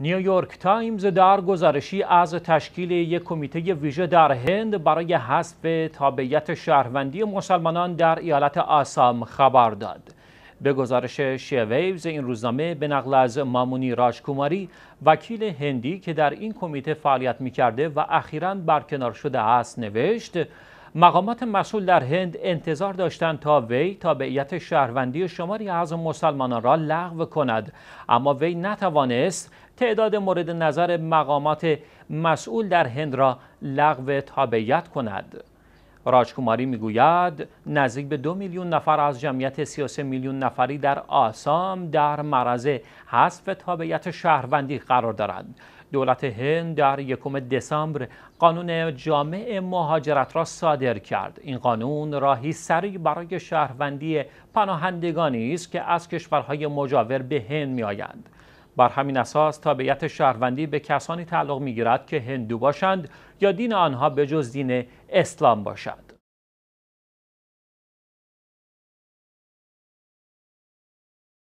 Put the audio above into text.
نیویورک تایمز در گزارشی از تشکیل یک کمیته ویژه در هند برای حذف تابعیت شهروندی مسلمانان در ایالت آسام خبر داد. به گزارش شیویوز این روزنامه به نقل از مامونی راجکوماری وکیل هندی که در این کمیته فعالیت میکرده و اخیراً برکنار شده است نوشت مقامات مسئول در هند انتظار داشتند تا وی تابعیت شهروندی شماری از مسلمانان را لغو کند اما وی نتوانست تعداد مورد نظر مقامات مسئول در هند را لغو تابعیت کند راجکماری میگوید نزدیک به دو میلیون نفر از جمعیت 33 میلیون نفری در آسام در معرض حذف تابعیت شهروندی قرار دارند دولت هند در یکم دسامبر قانون جامع مهاجرت را صادر کرد این قانون راهی سری برای شهروندی پناهندگانی است که از کشورهای مجاور به هند آیند. بر همین اساس تابعیت شهروندی به کسانی تعلق میگیرد که هندو باشند یا دین آنها به جز دین اسلام باشد